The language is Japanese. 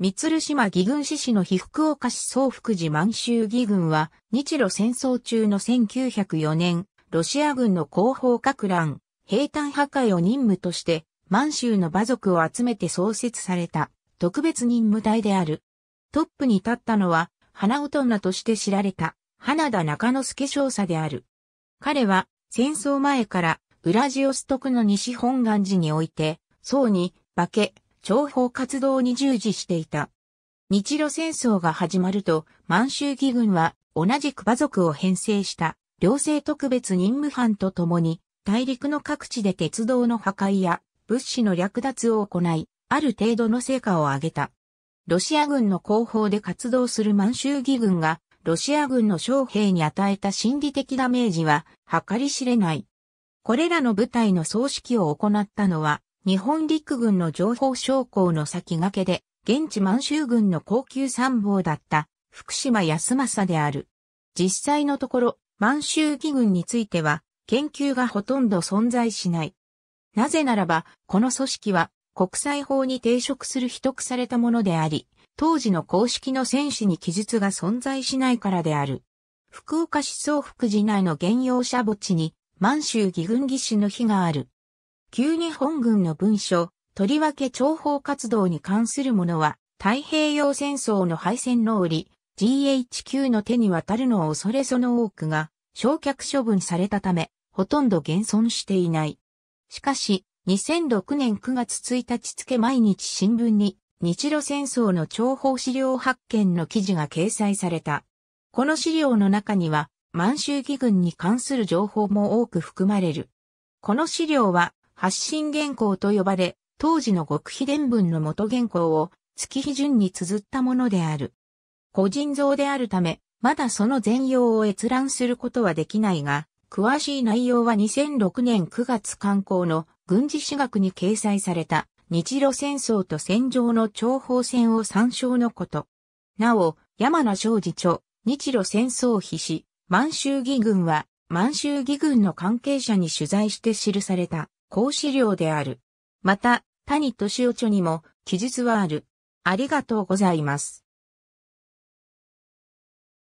三鶴島義軍志士の被福岡市総福寺満州義軍は、日露戦争中の1904年、ロシア軍の後方拡乱、兵隊破壊を任務として、満州の馬族を集めて創設された、特別任務隊である。トップに立ったのは、花大人として知られた、花田中之助少佐である。彼は、戦争前から、ウラジオストクの西本願寺において、僧に、化け、諜報活動に従事していた。日露戦争が始まると、満州義軍は同じく馬族を編成した両政特別任務班と共に、大陸の各地で鉄道の破壊や物資の略奪を行い、ある程度の成果を上げた。ロシア軍の後方で活動する満州義軍が、ロシア軍の将兵に与えた心理的ダメージは計り知れない。これらの部隊の葬式を行ったのは、日本陸軍の情報将校の先駆けで、現地満州軍の高級参謀だった福島康政である。実際のところ、満州義軍については、研究がほとんど存在しない。なぜならば、この組織は国際法に抵触する秘匿されたものであり、当時の公式の戦士に記述が存在しないからである。福岡市総福寺内の現用者墓地に満州義軍義士の碑がある。旧日本軍の文書、とりわけ諜報活動に関するものは、太平洋戦争の敗戦の折、GHQ の手に渡るのを恐れその多くが、焼却処分されたため、ほとんど現存していない。しかし、2006年9月1日付毎日新聞に、日露戦争の諜報資料発見の記事が掲載された。この資料の中には、満州義軍に関する情報も多く含まれる。この資料は、発信原稿と呼ばれ、当時の極秘伝文の元原稿を月日順に綴ったものである。個人像であるため、まだその全容を閲覧することはできないが、詳しい内容は2006年9月刊行の軍事史学に掲載された日露戦争と戦場の諜報戦を参照のこと。なお、山名昌司著、日露戦争秘史、満州義軍は、満州義軍の関係者に取材して記された。講師料である。また、谷俊夫著にも記述はある。ありがとうございます。